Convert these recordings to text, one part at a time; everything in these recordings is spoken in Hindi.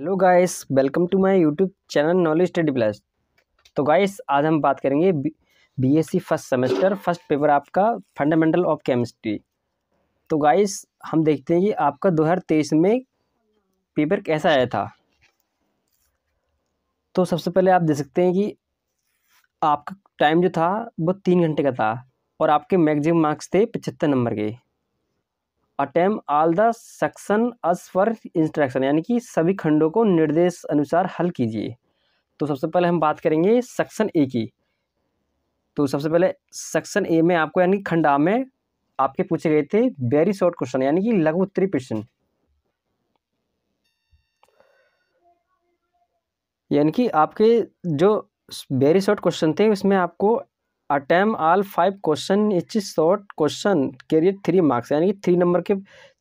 hello guys welcome to my YouTube channel knowledge study plus तो गाइस आज हम बात करेंगे BSc first semester first paper आपका फंडामेंटल ऑफ केमिस्ट्री तो गाइस हम देखते हैं कि आपका तेईस में पेपर कैसा आया था तो सबसे पहले आप देख सकते हैं कि आपका टाइम जो था वो तीन घंटे का था और आपके मैगजिम मार्क्स थे पचहत्तर नंबर के attempt all the section as for instruction यानी कि सभी खंडों को निर्देश अनुसार हल कीजिए तो सबसे पहले हम बात करेंगे सेक्शन ए की तो सबसे पहले सेक्शन ए में आपको यानी खंड आ में आपके पूछे गए थे वेरी शॉर्ट क्वेश्चन यानी कि लघु उत्तरी प्रश्न यानी कि आपके जो वेरी शॉर्ट क्वेश्चन थे उसमें आपको attempt all five question each short question carrier three marks यानी कि थ्री नंबर के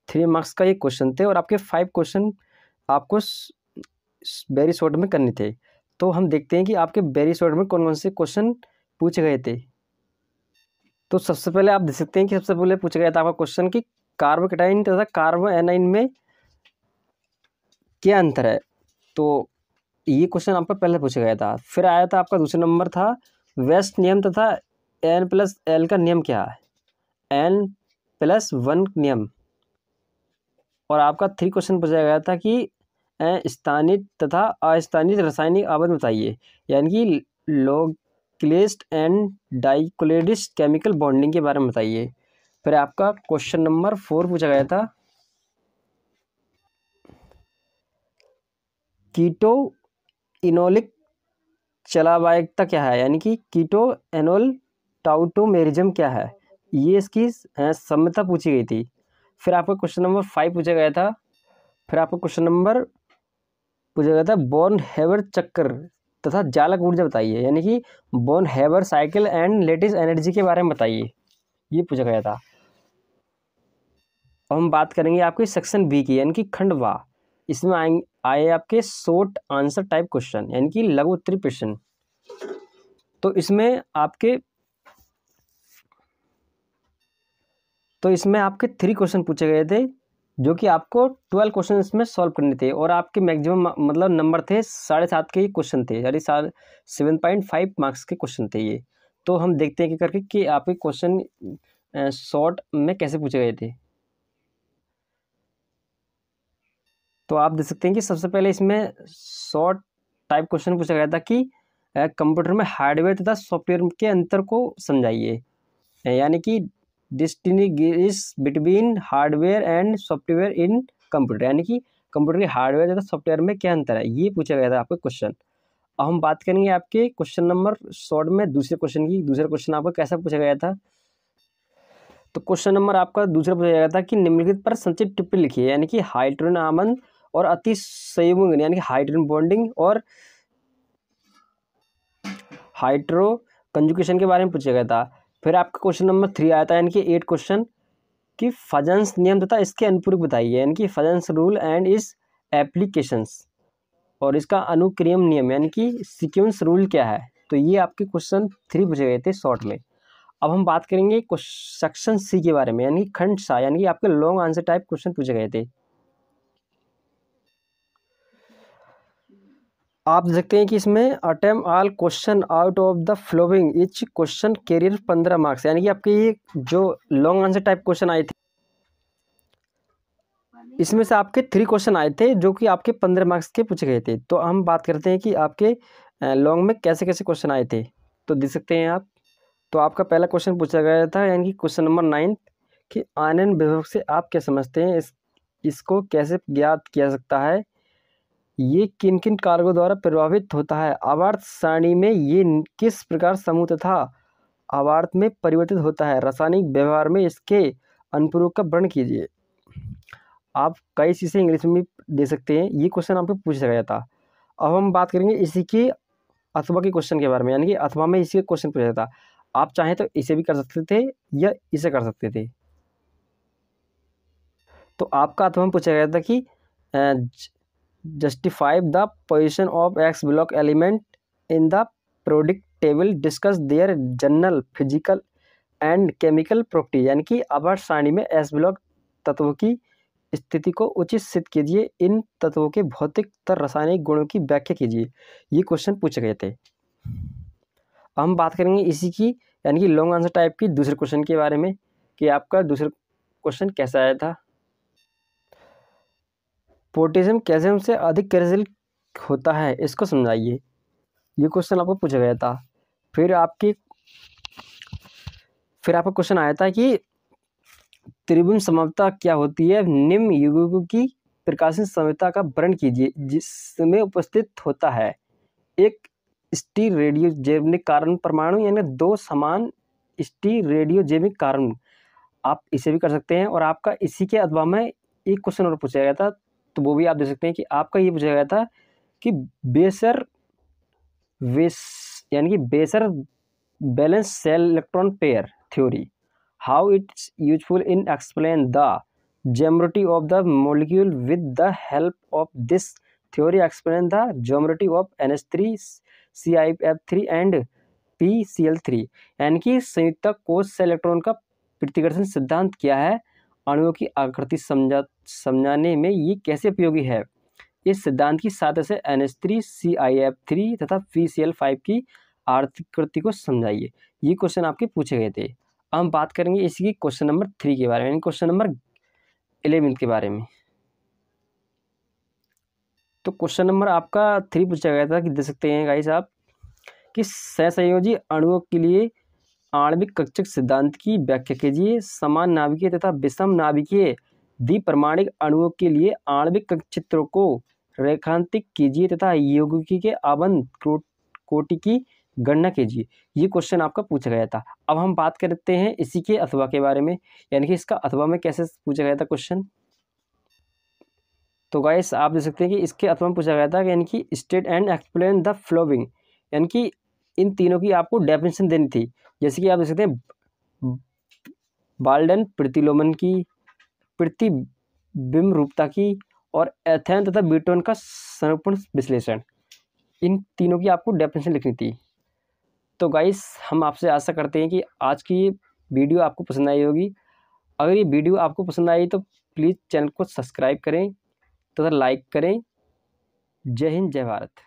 थ्री मार्क्स का ये क्वेश्चन थे और आपके फाइव क्वेश्चन आपको बेरी शॉर्ट में करने थे तो हम देखते हैं कि आपके बेरी शॉर्ट में कौन कौन से क्वेश्चन पूछे गए थे तो सबसे पहले आप देख सकते हैं कि सबसे पहले पूछा गया था आपका क्वेश्चन कि कार्बोकेटाइन तथा कार्बो एनाइन में क्या अंतर है तो ये क्वेश्चन आपका पहले पूछा गया था फिर आया था आपका दूसरा नंबर था वेस्ट नियम तथा एन प्लस एल का नियम क्या है एन प्लस वन नियम और आपका थ्री क्वेश्चन पूछा गया था कि स्थानित तथा अस्थानित रासायनिक आबद बताइए यानी कि लोकलिस्ट एंड डाइकोलेडिस्ट केमिकल बॉन्डिंग के बारे में बताइए फिर आपका क्वेश्चन नंबर फोर पूछा गया था कीटो इनोलिक चलावायकता क्या है यानी कि कीटो एनोल टाउटोमेरिजम क्या है ये इसकी सम्यता पूछी गई थी फिर आपको क्वेश्चन नंबर फाइव पूछा गया था फिर आपको क्वेश्चन नंबर पूछा गया था बॉर्न हेवर चक्कर तथा जालक ऊर्जा बताइए यानी कि Born Haber cycle and lattice energy के बारे में बताइए ये पूछा गया था अब हम बात करेंगे आपकी सेक्शन बी की यानी कि खंडवा इसमें आएंगे आए आपके शॉर्ट आंसर टाइप क्वेश्चन यानी कि लघु उत्तरी प्रश्न तो इसमें आपके तो इसमें आपके थ्री क्वेश्चन पूछे गए थे जो कि आपको ट्वेल्व क्वेश्चन इसमें सॉल्व करने थे और आपके मैक्सिमम मतलब नंबर थे साढ़े सात के क्वेश्चन थे यानी सेवन पॉइंट फाइव मार्क्स के क्वेश्चन थे ये तो हम देखते हैं कि करके कि आपके क्वेश्चन शॉर्ट में कैसे पूछे गए थे तो आप देख सकते हैं कि सबसे पहले इसमें शॉर्ट टाइप क्वेश्चन पूछा गया था कि कंप्यूटर में हार्डवेयर तथा सॉफ्टवेयर के अंतर को समझाइए यानी कि distinguish between hardware and software in computer यानी कि कंप्यूटर के हार्डवेयर तथा सॉफ्टवेयर में क्या अंतर है ये पूछा गया था आपके क्वेश्चन अब हम बात करेंगे आपके क्वेश्चन नंबर शॉर्ट में दूसरे क्वेश्चन की दूसरा क्वेश्चन आपका कैसा पूछा गया था तो क्वेश्चन नंबर आपका दूसरा पूछा गया था कि निम्नलिखित पर संचित टिप्पणी लिखिए यानी कि हाइड्रोन आमंद और अति संयुग्मन यानी कि हाइड्रोजन बॉन्डिंग और हाइड्रो कंजुकेशन के बारे में पूछा गया था फिर आपका क्वेश्चन नंबर थ्री आया था यानी कि एट क्वेश्चन कि फजन्स नियम तथा इसके अनुपूरक बताइए यानी कि Fajans rule and its applications और इसका अनुक्रियम नियम यानी कि सिक्वेंस रूल क्या है तो ये आपके क्वेश्चन थ्री पूछे गए थे शॉर्ट में अब हम बात करेंगे सेक्शन सी के बारे में यानी कि खंड सा यानी कि आपके लॉन्ग आंसर टाइप क्वेश्चन पूछे गए थे आप देख सकते हैं कि इसमें attempt all question out of the following each question carrier पंद्रह मार्क्स यानी कि आपके ये जो लॉन्ग आंसर टाइप क्वेश्चन आए थे इसमें से आपके थ्री क्वेश्चन आए थे जो कि आपके पंद्रह मार्क्स के पूछे गए थे तो हम बात करते हैं कि आपके लॉन्ग में कैसे कैसे क्वेश्चन आए थे तो देख सकते हैं आप तो आपका पहला क्वेश्चन पूछा गया था यानी कि क्वेश्चन नंबर नाइन्थ कि आनंद विभव से आप क्या समझते हैं इस इसको कैसे ज्ञात किया सकता है ये किन किन कारकों द्वारा प्रभावित होता है आवर्त सारणी में ये किस प्रकार समूह तथा आवर्त में परिवर्तित होता है रासायनिक व्यवहार में इसके अनुप्रयोग का वर्णन कीजिए आप कई चीज़ें इंग्लिश में भी दे सकते हैं ये क्वेश्चन आपको पूछ सका जाता अब हम बात करेंगे इसी के अथवा के क्वेश्चन के बारे में यानी कि अथवा में इसी क्वेश्चन पूछा जाता आप चाहें तो इसे भी कर सकते थे या इसे कर सकते थे तो आपका अथवा में पूछा गया था कि justify the position of x block element in the product table discuss their general physical and chemical property यानी कि आभा श्रेणी में एस ब्लॉक तत्वों की स्थिति को उचित सिद्ध कीजिए इन तत्वों के भौतिक तथा रासायनिक गुणों की व्याख्या कीजिए ये क्वेश्चन पूछे गए थे हम बात करेंगे इसी की यानी कि लॉन्ग आंसर टाइप की दूसरे क्वेश्चन के बारे में कि आपका दूसरा क्वेश्चन कैसा आया था पोटेशियम कैल्शियम से अधिक कैलसिल होता है इसको समझाइए ये क्वेश्चन आपको पूछा गया था फिर आपकी फिर आपका क्वेश्चन आया था कि त्रिभुवन समानता क्या होती है निम्न युगों की प्रकाशन समता का वर्ण कीजिए जिसमें उपस्थित होता है एक स्टी रेडियो जैविक कारण परमाणु यानी दो समान स्टी रेडियो जैविक कारण आप इसे भी कर सकते हैं और आपका इसी के अथवा में एक क्वेश्चन और पूछा गया था तो वो भी आप देख सकते हैं कि आपका ये पूछा गया था कि बेसर वेस यानी कि बेसर valence shell electron pair theory how its useful in explain the molecule with this theory explain the with of N S three C I F three and P C L three यानी कि संयुक्त कोष से इलेक्ट्रॉन का प्रतिकर्षण सिद्धांत क्या है अणुओं की आकृति समझा समझाने में ये कैसे उपयोगी है इस सिद्धांत की सहायता से N S three C I F three तथा पी सी एल फाइव की आकृति को समझाइए ये क्वेश्चन आपके पूछे गए थे हम बात करेंगे इसकी क्वेश्चन नंबर थ्री के बारे में क्वेश्चन नंबर इलेवेंथ के बारे में तो क्वेश्चन नंबर आपका थ्री पूछा गया था कि दे सकते हैं गाइस आप कि सहसंयोजी अणुओं के लिए आणविक कक्षक सिद्धांत की व्याख्या कीजिए समान नाभिकीय तथा विषम नाभिकीय द्विप्रमाणिक अणुओं के लिए आणविक कक्षित्रों को रेखांतिक कीजिए तथा यौगिकी के आबंध कोटि की गणना कीजिए ये क्वेश्चन आपका पूछा गया था अब हम बात करते हैं इसी के अथवा के बारे में यानी कि इसका अथवा में कैसे पूछा गया था क्वेश्चन तो गाइस आप देख सकते हैं कि इसके अथवा में पूछा गया था यानी कि state and explain the following यानी कि इन तीनों की आपको डेफिनेशन देनी थी जैसे कि आप देख सकते हैं बाल्डन प्रतिलोमन की प्रतिबिंब रूपता की और एथेन तथा बीटोन का संरूपण विश्लेषण इन तीनों की आपको डेफिनेशन लिखनी थी तो गाइस हम आपसे आशा करते हैं कि आज की ये वीडियो आपको पसंद आई होगी अगर ये वीडियो आपको पसंद आई तो प्लीज़ चैनल को सब्सक्राइब करें तथा लाइक करें जय हिंद जय भारत